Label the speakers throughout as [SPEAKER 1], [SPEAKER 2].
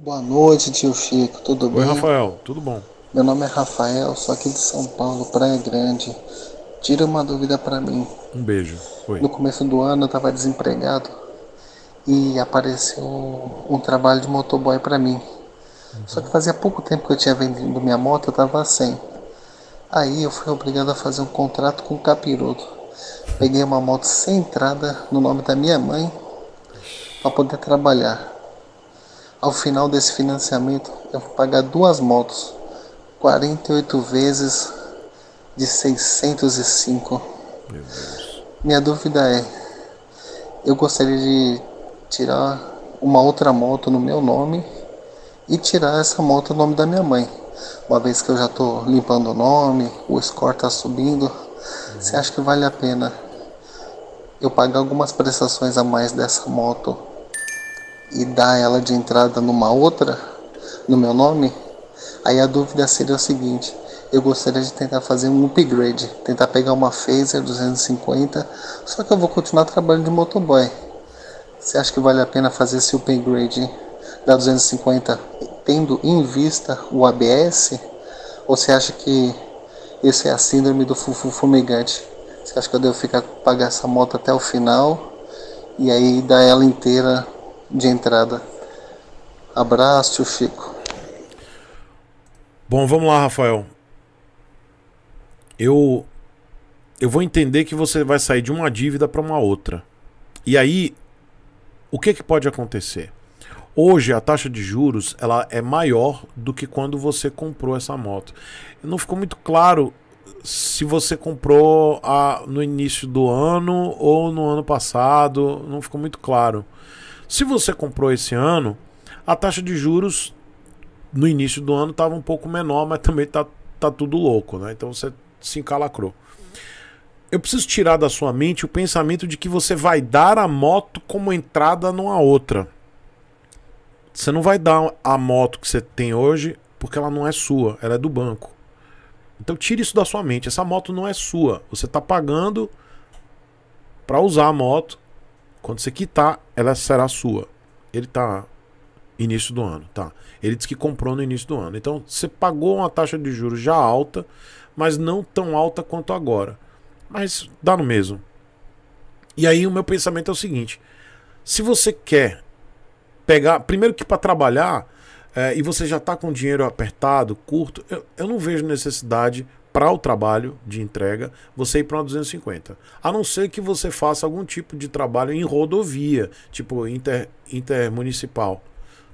[SPEAKER 1] Boa noite, tio Chico. Tudo Oi, bem? Oi, Rafael. Tudo bom? Meu nome é Rafael, sou aqui de São Paulo, Praia Grande. Tira uma dúvida para mim.
[SPEAKER 2] Um beijo. Oi. No
[SPEAKER 1] começo do ano eu estava desempregado e apareceu um trabalho de motoboy para mim. Uhum. Só que fazia pouco tempo que eu tinha vendido minha moto, eu estava sem. Aí eu fui obrigado a fazer um contrato com o capiroto. Peguei uma moto sem entrada no nome da minha mãe para poder trabalhar. Ao final desse financiamento, eu vou pagar duas motos, 48 vezes de 605. Minha dúvida é: eu gostaria de tirar uma outra moto no meu nome e tirar essa moto no nome da minha mãe. Uma vez que eu já estou limpando o nome, o score está subindo, uhum. você acha que vale a pena eu pagar algumas prestações a mais dessa moto e dar ela de entrada numa outra, no meu nome, aí a dúvida seria o seguinte: eu gostaria de tentar fazer um upgrade, tentar pegar uma Phaser 250, só que eu vou continuar trabalhando de motoboy. Você acha que vale a pena fazer esse upgrade da 250 tendo em vista o ABS? Ou você acha que isso é a síndrome do fufu fumigante? Você acha que eu devo ficar pagar essa moto até o final e aí dar ela inteira de entrada.
[SPEAKER 2] Abraço, tio Chico. Bom, vamos lá, Rafael. Eu eu vou entender que você vai sair de uma dívida para uma outra. E aí, o que, que pode acontecer? Hoje a taxa de juros ela é maior do que quando você comprou essa moto. Não ficou muito claro se você comprou a, no início do ano ou no ano passado, não ficou muito claro. Se você comprou esse ano, a taxa de juros no início do ano estava um pouco menor, mas também tá, tá tudo louco, né? Então você se encalacrou. Eu preciso tirar da sua mente o pensamento de que você vai dar a moto como entrada numa outra. Você não vai dar a moto que você tem hoje porque ela não é sua, ela é do banco. Então tire isso da sua mente. Essa moto não é sua. Você está pagando para usar a moto quando você quitar, ela será sua. Ele tá início do ano, tá? Ele disse que comprou no início do ano. Então, você pagou uma taxa de juros já alta, mas não tão alta quanto agora. Mas dá no mesmo. E aí o meu pensamento é o seguinte: se você quer pegar, primeiro que para trabalhar, é, e você já está com dinheiro apertado, curto, eu, eu não vejo necessidade para o trabalho de entrega, você ir para uma 250. A não ser que você faça algum tipo de trabalho em rodovia, tipo inter, intermunicipal.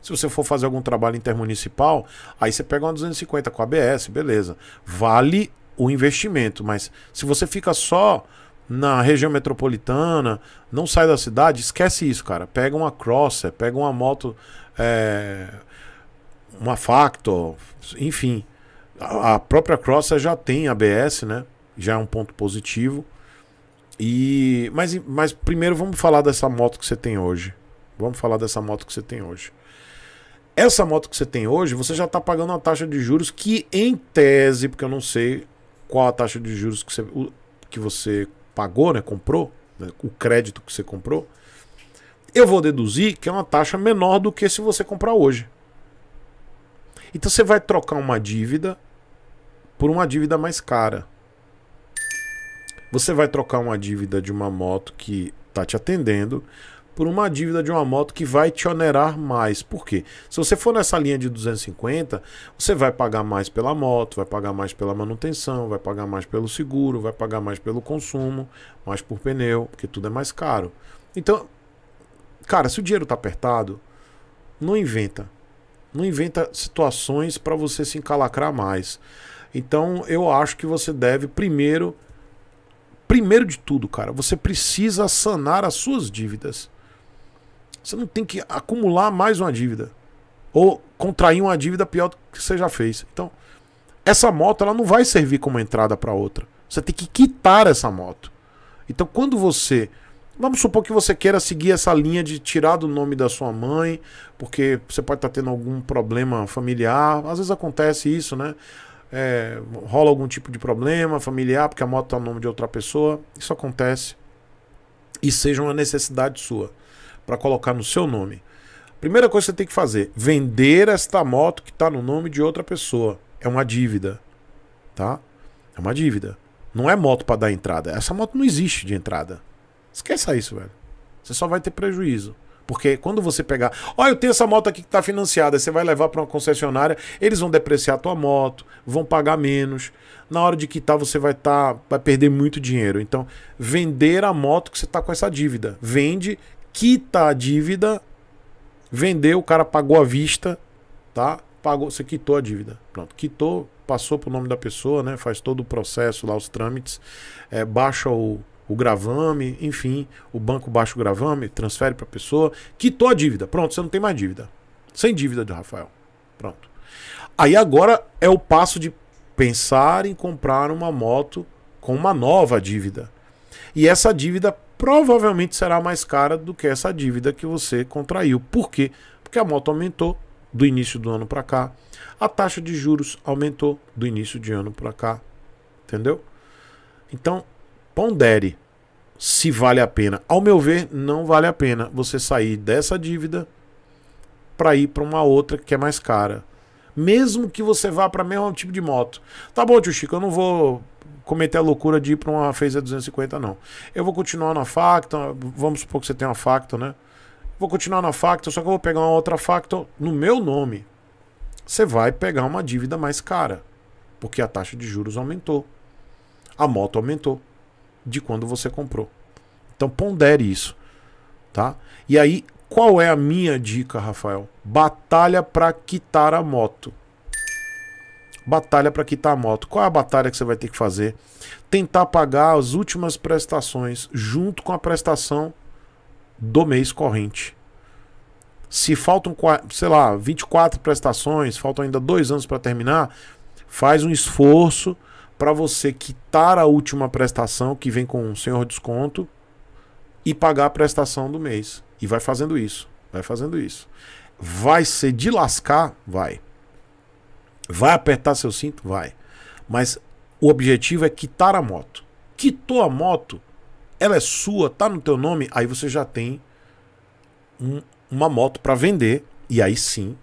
[SPEAKER 2] Se você for fazer algum trabalho intermunicipal, aí você pega uma 250 com ABS, beleza. Vale o investimento, mas se você fica só na região metropolitana, não sai da cidade, esquece isso, cara. Pega uma Crosser, pega uma moto, é, uma Factor, enfim a própria Cross já tem ABS, né? Já é um ponto positivo. E mas, mas primeiro vamos falar dessa moto que você tem hoje. Vamos falar dessa moto que você tem hoje. Essa moto que você tem hoje, você já está pagando uma taxa de juros que, em tese, porque eu não sei qual a taxa de juros que você, que você pagou, né? Comprou, né, o crédito que você comprou. Eu vou deduzir que é uma taxa menor do que se você comprar hoje. Então você vai trocar uma dívida por uma dívida mais cara. Você vai trocar uma dívida de uma moto que está te atendendo por uma dívida de uma moto que vai te onerar mais. Por quê? Se você for nessa linha de 250, você vai pagar mais pela moto, vai pagar mais pela manutenção, vai pagar mais pelo seguro, vai pagar mais pelo consumo, mais por pneu, porque tudo é mais caro. Então, cara, se o dinheiro tá apertado, não inventa. Não inventa situações para você se encalacrar mais. Então eu acho que você deve primeiro, primeiro de tudo, cara, você precisa sanar as suas dívidas. Você não tem que acumular mais uma dívida ou contrair uma dívida pior do que você já fez. Então essa moto ela não vai servir como entrada para outra. Você tem que quitar essa moto. Então quando você Vamos supor que você queira seguir essa linha de tirar do nome da sua mãe, porque você pode estar tá tendo algum problema familiar. Às vezes acontece isso, né? é, rola algum tipo de problema familiar, porque a moto está no nome de outra pessoa. Isso acontece. E seja uma necessidade sua para colocar no seu nome. Primeira coisa que você tem que fazer: vender esta moto que está no nome de outra pessoa. É uma dívida. Tá? É uma dívida. Não é moto para dar entrada. Essa moto não existe de entrada. Esqueça isso, velho. Você só vai ter prejuízo. Porque quando você pegar, olha, eu tenho essa moto aqui que está financiada, você vai levar para uma concessionária, eles vão depreciar a tua moto, vão pagar menos. Na hora de quitar, você vai estar, tá, vai perder muito dinheiro. Então, vender a moto que você está com essa dívida. Vende, quita a dívida, vendeu, o cara pagou à vista, tá? Pagou, você quitou a dívida. Pronto, quitou, passou para o nome da pessoa, né? Faz todo o processo lá, os trâmites, é, baixa o o gravame, enfim, o banco baixa o gravame, transfere para a pessoa, quitou a dívida. Pronto, você não tem mais dívida. Sem dívida do Rafael. Pronto. Aí agora é o passo de pensar em comprar uma moto com uma nova dívida. E essa dívida provavelmente será mais cara do que essa dívida que você contraiu. Por quê? Porque a moto aumentou do início do ano para cá, a taxa de juros aumentou do início de ano para cá, entendeu? Então, pondere se vale a pena. Ao meu ver, não vale a pena você sair dessa dívida para ir para uma outra que é mais cara. Mesmo que você vá para o mesmo tipo de moto. Tá bom, tio Chico, eu não vou cometer a loucura de ir para uma feza 250, não. Eu vou continuar na Factor, vamos supor que você tem uma Factor, né? Vou continuar na Factor, só que eu vou pegar uma outra Factor no meu nome. Você vai pegar uma dívida mais cara, porque a taxa de juros aumentou. A moto aumentou de quando você comprou. Então pondere isso, tá? E aí, qual é a minha dica, Rafael? Batalha para quitar a moto. Batalha para quitar a moto. Qual é a batalha que você vai ter que fazer? Tentar pagar as últimas prestações junto com a prestação do mês corrente. Se faltam, sei lá, 24 prestações, faltam ainda dois anos para terminar, faz um esforço para você quitar a última prestação que vem com um senhor desconto e pagar a prestação do mês. E vai fazendo isso, vai fazendo isso. Vai ser de lascar? Vai. Vai apertar seu cinto? Vai. Mas o objetivo é quitar a moto. Quitou a moto, ela é sua, tá no teu nome, aí você já tem um, uma moto para vender e aí sim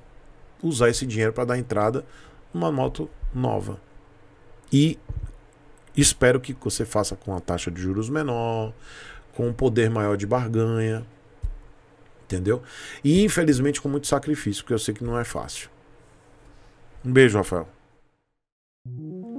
[SPEAKER 2] usar esse dinheiro para dar entrada numa moto nova. E espero que você faça com a taxa de juros menor, com um poder maior de barganha, entendeu? E infelizmente com muito sacrifício, porque eu sei que não é fácil. Um beijo, Rafael.